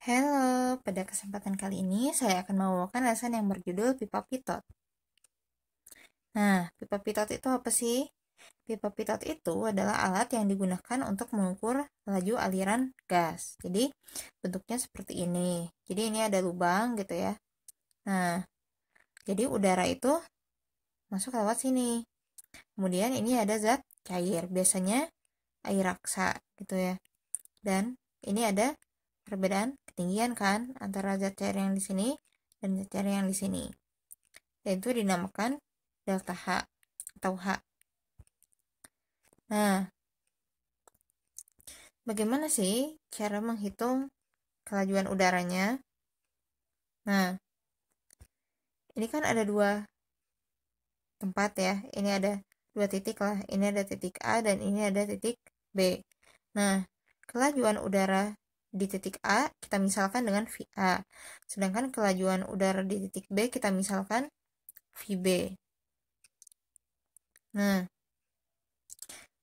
Halo, pada kesempatan kali ini saya akan membawakan lesson yang berjudul pipa pitot. Nah, pipa pitot itu apa sih? Pipa pitot itu adalah alat yang digunakan untuk mengukur laju aliran gas. Jadi, bentuknya seperti ini. Jadi, ini ada lubang gitu ya. Nah, jadi udara itu masuk lewat sini. Kemudian ini ada zat cair, biasanya air raksa gitu ya. Dan ini ada perbedaan ketinggian kan antara zat cair yang di sini dan zat cair yang di sini yaitu dinamakan delta H atau H. Nah, bagaimana sih cara menghitung kelajuan udaranya? Nah, ini kan ada dua tempat ya. Ini ada dua titik lah. Ini ada titik A dan ini ada titik B. Nah, kelajuan udara di titik A kita misalkan dengan VA. Sedangkan kelajuan udara di titik B kita misalkan VB. Nah,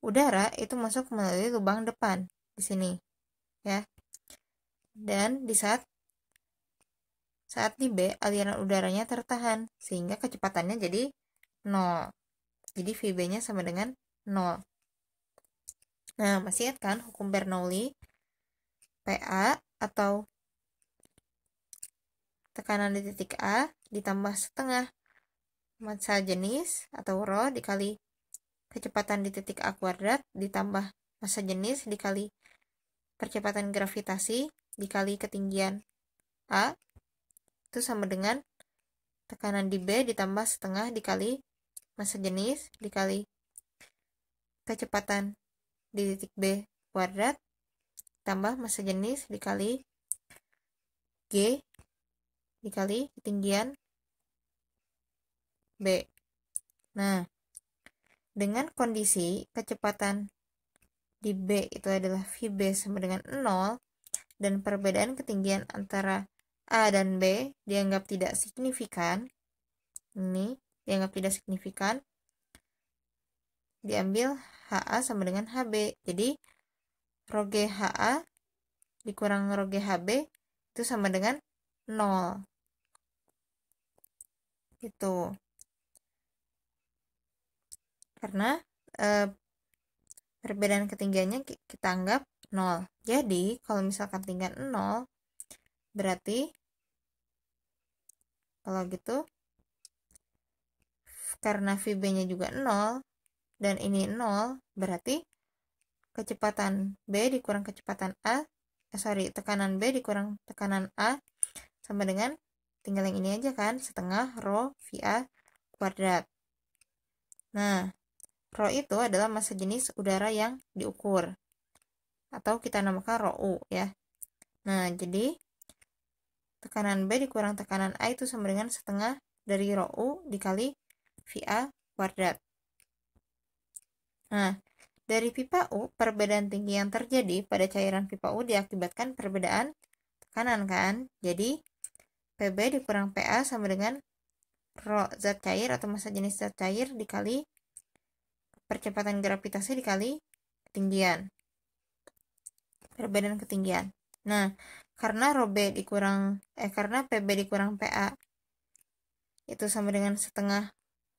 udara itu masuk melalui lubang depan di sini. Ya. Dan di saat saat di B aliran udaranya tertahan sehingga kecepatannya jadi 0. Jadi VB-nya sama dengan 0. Nah, masih ingat kan hukum Bernoulli? PA atau tekanan di titik A ditambah setengah massa jenis atau rho dikali kecepatan di titik A kuadrat ditambah massa jenis dikali percepatan gravitasi dikali ketinggian A itu sama dengan tekanan di B ditambah setengah dikali massa jenis dikali kecepatan di titik B kuadrat tambah masa jenis dikali G dikali ketinggian B. Nah, dengan kondisi kecepatan di B itu adalah VB sama dengan 0 dan perbedaan ketinggian antara A dan B dianggap tidak signifikan. Ini dianggap tidak signifikan. Diambil HA sama dengan HB. Jadi roge HA dikurang roge HB itu sama dengan nol. itu karena e, perbedaan ketinggiannya kita anggap nol. jadi kalau misalkan tinggal nol berarti kalau gitu karena VB nya juga nol dan ini nol berarti kecepatan B dikurang kecepatan A eh, sorry tekanan B dikurang tekanan A sama dengan tinggal yang ini aja kan setengah rho VA kuadrat nah rho itu adalah masa jenis udara yang diukur atau kita namakan rho U ya nah jadi tekanan B dikurang tekanan A itu sama dengan setengah dari rho U dikali VA kuadrat nah dari pipa U, perbedaan tinggi yang terjadi pada cairan pipa U diakibatkan perbedaan tekanan kan? Jadi, PB dikurang PA sama dengan rho zat cair atau massa jenis zat cair dikali percepatan gravitasi dikali ketinggian. Perbedaan ketinggian. Nah, karena rho B dikurang eh karena PB dikurang PA itu sama dengan setengah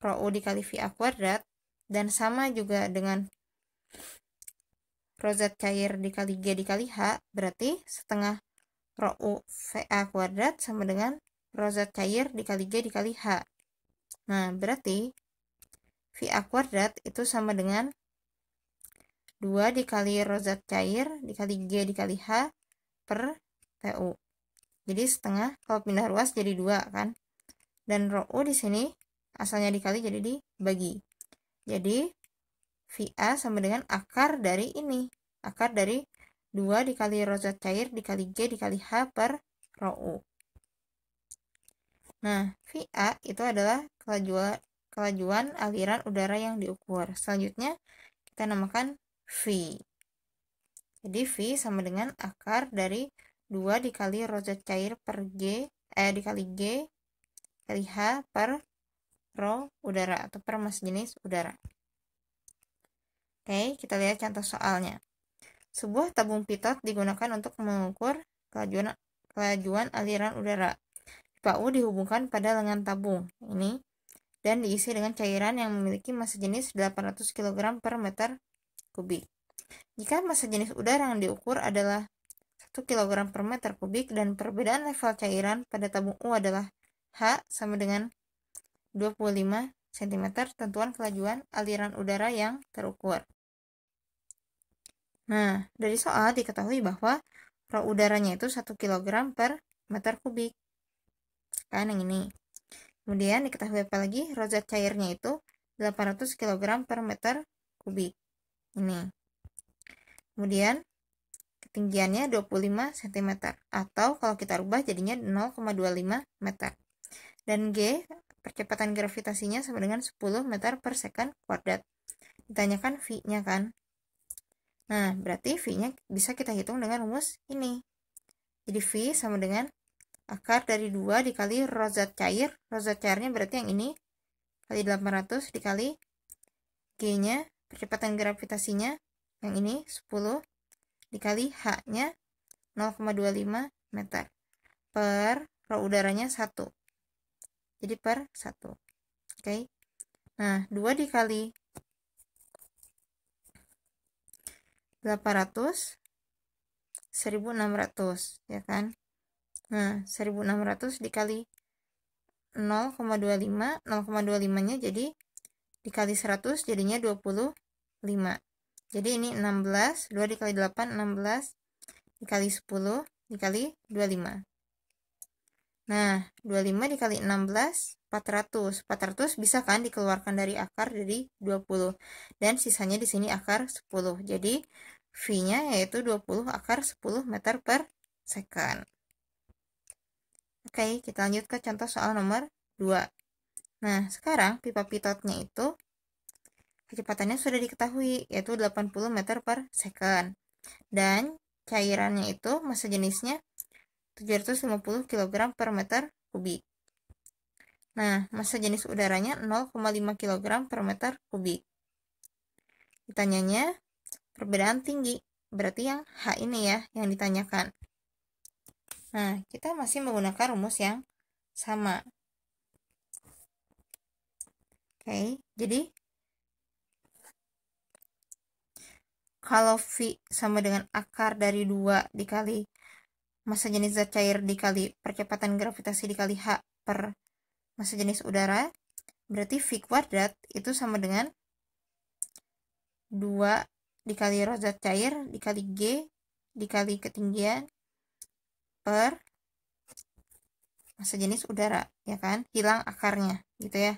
rho U dikali VA kuadrat dan sama juga dengan rozat cair dikali G dikali H berarti setengah Rho U VA kuadrat sama dengan rozat cair dikali G dikali H. Nah, berarti VA kuadrat itu sama dengan 2 dikali rozat cair dikali G dikali H per PU. Jadi setengah kalau pindah ruas jadi 2 kan. Dan Rho U di sini asalnya dikali jadi dibagi. Jadi VA sama dengan akar dari ini. Akar dari 2 dikali rho zat cair dikali G dikali H per rho U. Nah, VA itu adalah kelajuan, kelajuan aliran udara yang diukur. Selanjutnya, kita namakan V. Jadi V sama dengan akar dari 2 dikali rho zat cair per G, eh dikali G, dikali H per rho udara atau per mas jenis udara. Oke, kita lihat contoh soalnya. Sebuah tabung pitot digunakan untuk mengukur kelajuan, kelajuan aliran udara. PAU dihubungkan pada lengan tabung ini dan diisi dengan cairan yang memiliki massa jenis 800 kg per meter kubik. Jika massa jenis udara yang diukur adalah 1 kg per meter kubik dan perbedaan level cairan pada tabung U adalah H sama dengan 25 cm, tentuan kelajuan aliran udara yang terukur. Nah, dari soal diketahui bahwa pro udaranya itu 1 kg per meter kubik. Kan yang ini. Kemudian diketahui apa lagi? Roh zat cairnya itu 800 kg per meter kubik. Ini. Kemudian ketinggiannya 25 cm atau kalau kita rubah jadinya 0,25 meter. Dan G, percepatan gravitasinya sama dengan 10 meter per second kuadrat. Ditanyakan V-nya kan. Nah, berarti V-nya bisa kita hitung dengan rumus ini. Jadi V sama dengan akar dari 2 dikali rozat cair. Rozat cairnya berarti yang ini kali 800 dikali G-nya, percepatan gravitasinya yang ini 10 dikali H-nya 0,25 meter per rho udaranya 1. Jadi per 1. Oke. Okay. Nah, 2 dikali 800 1600 ya kan nah 1600 dikali 0,25 0,25 nya jadi dikali 100 jadinya 25 jadi ini 16 2 dikali 8 16 dikali 10 dikali 25 nah 25 dikali 16 400 400 bisa kan dikeluarkan dari akar dari 20 dan sisanya di sini akar 10 jadi V-nya yaitu 20 akar 10 meter per second. Oke, kita lanjut ke contoh soal nomor 2. Nah, sekarang pipa pitotnya itu kecepatannya sudah diketahui, yaitu 80 meter per second. Dan cairannya itu masa jenisnya 750 kg per meter kubik. Nah, masa jenis udaranya 0,5 kg per meter kubik. Ditanyanya, perbedaan tinggi. Berarti yang H ini ya yang ditanyakan. Nah, kita masih menggunakan rumus yang sama. Oke, jadi kalau V sama dengan akar dari dua dikali masa jenis zat cair dikali percepatan gravitasi dikali H per masa jenis udara, berarti V kuadrat itu sama dengan 2 dikali zat cair dikali G dikali ketinggian per masa jenis udara ya kan hilang akarnya gitu ya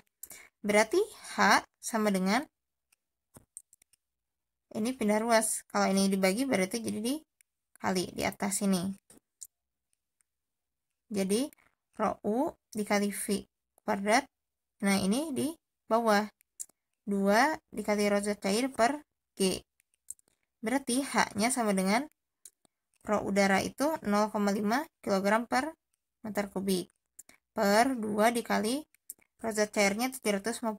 berarti H sama dengan ini pindah ruas kalau ini dibagi berarti jadi di kali di atas ini jadi rho U dikali V kuadrat nah ini di bawah 2 dikali zat cair per G Berarti H-nya sama dengan pro udara itu 0,5 kg per meter kubik per 2 dikali zat cairnya 750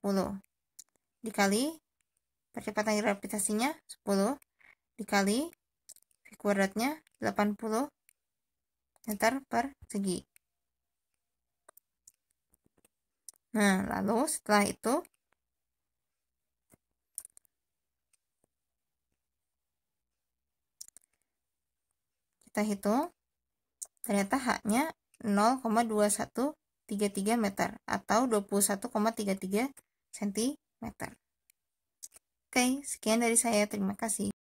dikali percepatan gravitasinya 10 dikali V kuadratnya 80 meter per segi. Nah, lalu setelah itu kita hitung ternyata haknya 0,2133 meter atau 21,33 cm. Oke, sekian dari saya. Terima kasih.